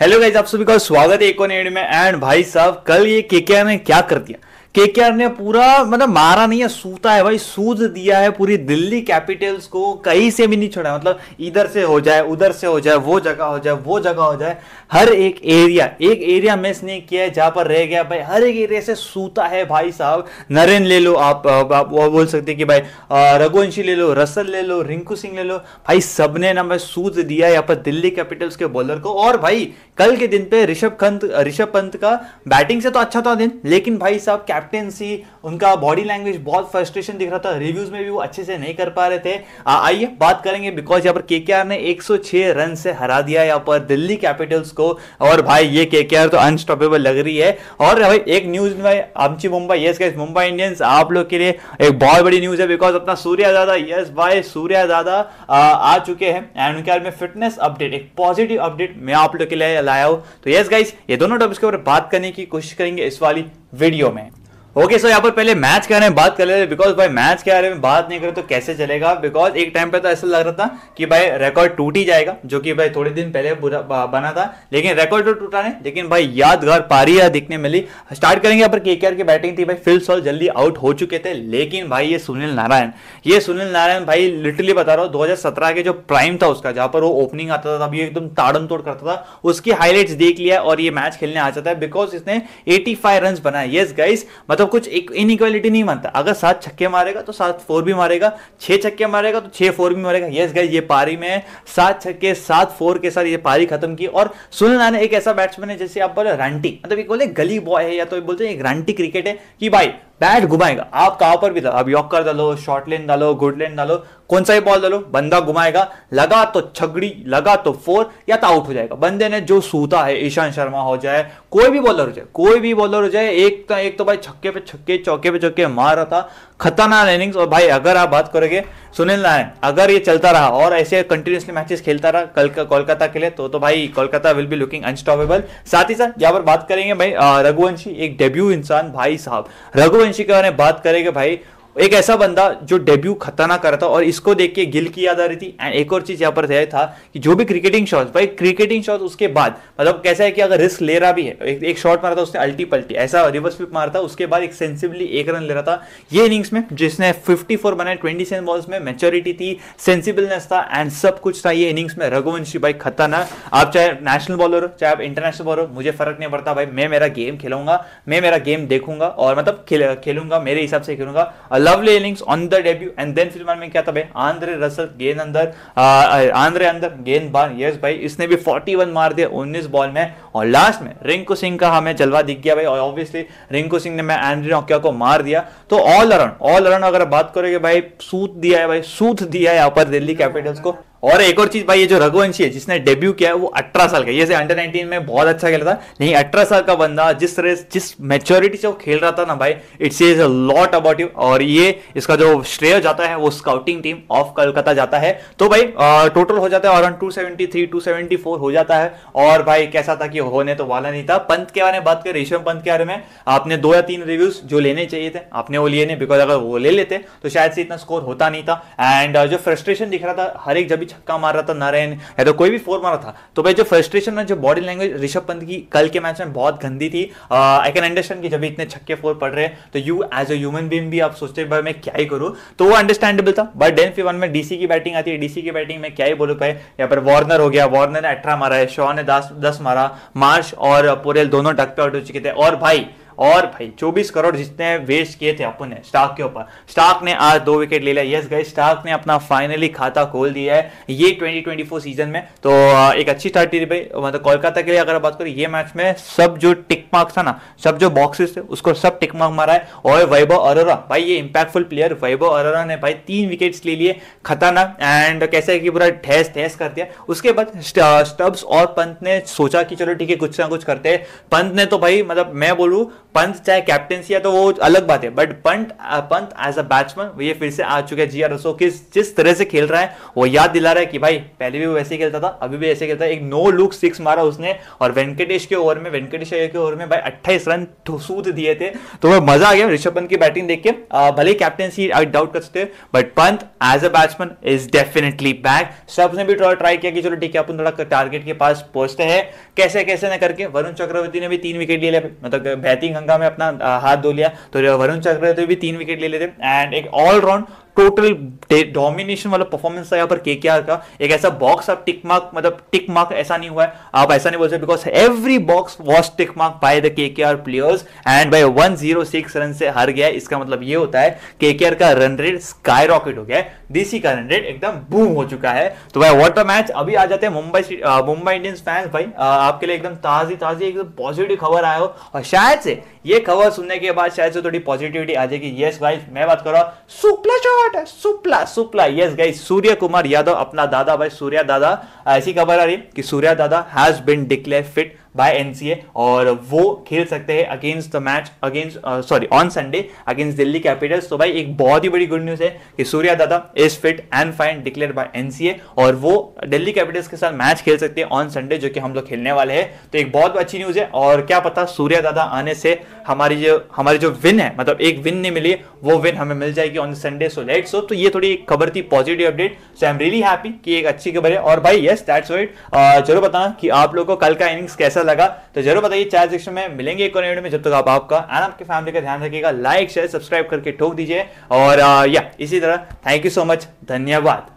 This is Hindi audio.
हेलो गाइज आप सभी का स्वागत है एक और में एंड भाई साहब कल ये के में क्या कर दिया केकेआर ने पूरा मतलब मारा नहीं है सूता है भाई सूद दिया है पूरी दिल्ली कैपिटल्स को कहीं से भी नहीं छोड़ा मतलब इधर से हो जाए उधर से हो जाए वो जगह हो जाए वो जगह हो जाए हर एक एरिया एक एरिया मिस नहीं किया है जहां पर रह गया भाई हर एक एरिया से सूता है भाई साहब नरेन ले लो आप, आप, आप वो बोल सकते कि भाई रघुवंशी ले लो रसल ले लो रिंकू सिंह ले लो भाई सबने ना भाई सूद दिया यहाँ पर दिल्ली कैपिटल्स के बॉलर को और भाई कल के दिन पे ऋषभ पंत ऋषभ पंत का बैटिंग से तो अच्छा था दिन लेकिन भाई साहब कैप्टेंसी उनका बॉडी लैंग्वेज बहुत फ्रस्ट्रेशन दिख रहा था रिव्यूज में भी वो अच्छे से नहीं कर पा रहे थे आइए बात करेंगे बिकॉज यहाँ पर के ने 106 रन से हरा दिया यहाँ पर दिल्ली कैपिटल्स को और भाई ये के तो अनस्टॉपेबल लग रही है और भाई एक न्यूज में आमची Mumbai yes guys Mumbai Indians आप लोग के लिए एक बहुत बड़ी न्यूज है बिकॉज अपना सूर्य दादा यस भाई सूर्य दादा आ चुके हैं एंड उनके में फिटनेस अपडेट एक पॉजिटिव अपडेट मैं आप लोग के लिए लाया हूं तो यस गाइस ये दोनों टॉपिक्स के ऊपर बात करने की कोशिश करेंगे इस वाली वीडियो में ओके सो यहाँ पर पहले मैच के बारे में बात कर लेते बिकॉज भाई मैच के बारे में बात नहीं करें तो कैसे चलेगा बिकॉज एक टाइम पे तो ऐसा लग रहा था कि भाई रिकॉर्ड टूट ही जाएगा जो कि भाई थोड़े दिन पहले बना था लेकिन रिकॉर्ड तो टूटा नहीं लेकिन भाई यादगार पारी या दिखने मिली स्टार्ट करेंगे यहाँ पर के की बैटिंग थी भाई फिल सॉल जल्दी आउट हो चुके थे लेकिन भाई ये सुनील नारायण ये सुनील नारायण भाई लिटरली बता रहा हूँ दो के जो प्राइम था उसका जहाँ पर वो ओपनिंग आता था अभी एकदम ताड़म तोड़ करता था उसकी हाईलाइट्स देख लिया और ये मैच खेलने आ जाता है बिकॉज इसने एटी फाइव रन बनाए येस गाइस मतलब मतलब कुछ एक इनइक्वालिटी नहीं मानता अगर सात छक्के मारेगा तो सात फोर भी मारेगा छह छक्के मारेगा तो छह फोर भी मारेगा यस गाइज ये पारी में सात छक्के सात फोर के साथ ये पारी खत्म की और सुनील नारायण एक ऐसा बैट्समैन है जैसे आप बोले रंटी मतलब ये बोले गली बॉय है या तो बोलते हैं रंटी क्रिकेट है कि भाई बैट घुमाएगा आप कहाँ पर भी था तो अब यॉक कर डालो शॉर्ट लेन डालो गुड लेन डालो कौन सा ही बॉल डालो बंदा घुमाएगा लगा तो छगड़ी लगा तो फोर या तो आउट हो जाएगा बंदे ने जो सूता है ईशान शर्मा हो जाए कोई भी बॉलर हो जाए कोई भी बॉलर हो जाए एक तो एक तो भाई छक्के पे छक्के चौके पे चौके मार रहा था खतरनाक इनिंग्स और भाई अगर आप बात करोगे सुनील नारायण अगर ये चलता रहा और ऐसे कंटिन्यूसली मैचेस खेलता रहा कल कोलकाता के लिए तो तो भाई Kolkata will be looking unstoppable साथ ही साथ यहाँ पर बात करेंगे भाई रघुवंशी एक डेब्यू इंसान भाई साहब रघुवंशी के बारे में बात करेंगे भाई एक ऐसा बंदा जो डेब्यू खतरनाक कर रहा था और इसको देख के गिल की याद आ रही थी एंड एक और चीज यहाँ पर था कि जो भी क्रिकेटिंग शॉट भाई क्रिकेटिंग शॉट उसके बाद मतलब कैसा है कि अगर रिस्क ले रहा भी है एक, एक शॉट मारा था उसने अल्टी पल्टी ऐसा रिवर्स स्विप मारा था उसके बाद एक सेंसिबली एक रन ले रहा था ये इनिंग्स में जिसने फिफ्टी फोर बनाए ट्वेंटी सेवन बॉल्स में मेच्योरिटी थी सेंसिबलनेस था एंड सब कुछ था ये इनिंग्स में रघुवंशी भाई खतरनाक आप चाहे नेशनल बॉलर हो चाहे आप इंटरनेशनल बॉलर हो मुझे फर्क नहीं पड़ता भाई मैं मेरा गेम खेलूंगा मैं मेरा गेम देखूंगा और मतलब खेलूंगा मेरे हिसाब से खेलूंगा lovely innings on the debut and then फिर में क्या था भाई आंद्रे रसल गेंद अंदर आंद्रे अंदर गेंद बार यस भाई इसने भी 41 मार दिया 19 बॉल में और लास्ट में रिंकू सिंह का हमें जलवा दिख गया भाई और ऑब्वियसली रिंकू सिंह ने मैं एंड्री नोकिया को मार दिया तो ऑल अराउंड ऑल अराउंड अगर बात करोगे भाई सूत दिया है भाई सूत दिया है यहाँ पर दिल्ली कैपिटल्स को और एक और चीज भाई ये जो रघुवंशी है जिसने डेब्यू किया है वो अठारह साल का ये से अंडर नाइनटीन में बहुत अच्छा खेला था नहीं अठारह साल का बंदा जिस तरह जिस मेच्योरिटी से वो खेल रहा था ना भाई it's is a lot about you और ये इसका जो श्रेय जाता है वो स्काउटिंग टीम ऑफ कलकत्ता जाता है तो भाई टोटल हो जाता है अराउंड टू सेवेंटी हो जाता है और भाई कैसा था कि होने तो वाला नहीं था पंत के बारे में बात करें ऋषभ पंत के बारे में आपने दो या तीन रिव्यूज जो लेने चाहिए थे आपने वो लिए नहीं बिकॉज अगर वो ले लेते तो शायद से इतना स्कोर होता नहीं था एंड जो फ्रस्ट्रेशन दिख रहा था हर एक जब भी छक्का मार रहा था नरेन या तो कोई भी फोर मारा था तो भाई जो फ्रस्ट्रेशन में जो बॉडी लैंग्वेज ऋषभ पंत की कल के मैच में बहुत गंदी थी आई कैन अंडरस्टैंड कि जब इतने छक्के फोर पड़ रहे तो you as a human being भी आप सोचते भाई मैं क्या ही करूँ तो वो अंडरस्टैंडेबल था बट डेन फिवन में डीसी की बैटिंग आती है डीसी की बैटिंग में क्या ही बोलू पाए या पर वार्नर हो गया वार्नर ने अठारह मारा है शॉ ने दस दस मारा मार्श और पोरेल दोनों डक पे आउट हो चुके थे और भाई और भाई 24 करोड़ जितने वेस्ट किए थे अपन ने स्टाक के ऊपर स्टाक ने आज दो विकेट ले लिया यस गई स्टाक ने अपना फाइनली खाता खोल दिया है ये 2024 सीजन में तो एक अच्छी स्टार्ट थी भाई मतलब कोलकाता के लिए अगर बात करें ये मैच में सब जो टिक मार्क था ना सब जो बॉक्सेस थे उसको सब टिक मार्क मारा है और वैभव अरोरा भाई ये इंपैक्टफुल प्लेयर वैभव अरोरा ने भाई तीन विकेट्स ले लिए खतरनाक एंड कैसे कि पूरा ठेस ठेस कर दिया उसके बाद स्टब्स और पंत ने सोचा कि चलो ठीक है कुछ ना कुछ करते हैं पंत ने तो भाई मतलब मैं बोलूँ पंत चाहे कैप्टनसी है तो वो अलग बात है but Pant Pant as a batsman ये फिर से आ चुके हैं जी आर किस जिस तरह से खेल रहा है वो याद दिला रहा है कि भाई पहले भी वो वैसे ही खेलता था अभी भी ऐसे खेलता है एक नो लुक सिक्स मारा उसने और वेंकटेश के ओवर में वेंकटेश के ओवर में भाई अट्ठाईस रन तो सूद दिए थे तो वह मजा आ गया ऋषभ पंत की बैटिंग देख के भले ही कैप्टनसी आई डाउट कर सकते but Pant as a batsman is definitely back सब ने भी ट्राई किया कि चलो ठीक है अपन थोड़ा टारगेट के पास पहुंचते हैं कैसे कैसे ना करके वरुण चक्रवर्ती ने भी तीन विकेट लिए मतलब बैटिंग गंगा में अपना हाथ धो लिया तो वरुण चक्रवर्ती भी तीन विकेट ले लेते एंड एक ऑलराउंड टोटल डोमिनेशन वाला परफॉर्मेंस था यहाँ पर केकेआर का एक ऐसा बॉक्स आप टिक मार्क मतलब टिक मार्क ऐसा नहीं हुआ है आप ऐसा नहीं बोल सकते because every box was tick mark by the के players and by one zero six run से हार गया इसका मतलब ये होता है के का रन रेट स्काई रॉकेट हो गया है डीसी का रन रेट एकदम बूम हो चुका है तो भाई वॉट द मैच अभी आ जाते हैं मुंबई मुंबई इंडियंस फैंस भाई आ, आपके लिए एकदम ताजी ताजी एकदम पॉजिटिव खबर आया हो और शायद से ये खबर सुनने के बाद शायद से थोड़ी पॉजिटिविटी आ जाएगी यस भाई मैं बात कर रहा हूँ शुक्ला शॉर्ट है सुप्ला सुप्ला यस गाइस सूर्य कुमार यादव अपना दादा भाई सूर्य दादा ऐसी खबर आ रही है कि सूर्य दादा has been declared fit by NCA और वो खेल सकते हैं against the match against sorry on Sunday against Delhi Capitals तो भाई एक बहुत ही बड़ी गुड न्यूज है कि सूर्य दादा is fit and fine declare by NCA और वो दिल्ली कैपिटल्स के साथ मैच खेल सकते हैं ऑन संडे जो कि हम लोग खेलने वाले हैं तो एक बहुत अच्छी न्यूज है और क्या पता सूर्य दादा आने से हमारी जो हमारी जो विन है मतलब एक विन नहीं मिली वो विन हमें मिल जाएगी on Sunday so let so तो ये थोड़ी खबर थी positive update so I am really happy कि एक अच्छी खबर है और भाई यस दैट्स वेट जरूर बताना कि आप लोग को कल का इनिंग्स कैसा लगा तो जरूर बताइए चार सेक्शन में मिलेंगे एक और में जब तक आप आपका एंड आपकी फैमिली का ध्यान रखिएगा लाइक शेयर सब्सक्राइब करके ठोक दीजिए और या uh, इसी तरह थैंक यू सो मच धन्यवाद